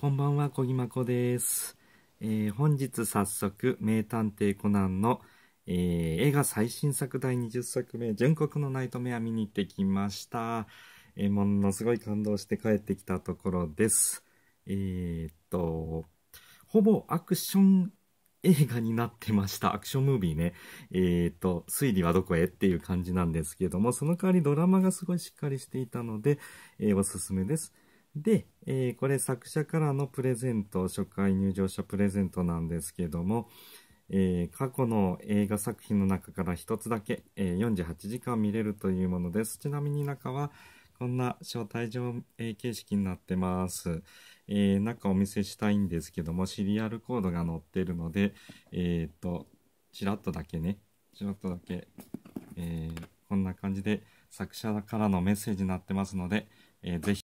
こんばんは、小木まこです。えー、本日早速、名探偵コナンの、えー、映画最新作第20作目、純国のナイトメア見に行ってきました。えー、ものすごい感動して帰ってきたところです。えー、っと、ほぼアクション映画になってました。アクションムービーね。えっ、と、推理はどこへっていう感じなんですけども、その代わりドラマがすごいしっかりしていたので、えー、おすすめです。で、えー、これ作者からのプレゼント、初回入場者プレゼントなんですけども、えー、過去の映画作品の中から一つだけ、えー、48時間見れるというものです。ちなみに中はこんな招待状、えー、形式になってます。え中お見せしたいんですけども、シリアルコードが載ってるので、えっと、ちらっとだけね、ちらっとだけ、えこんな感じで作者からのメッセージになってますので、えー、ぜひ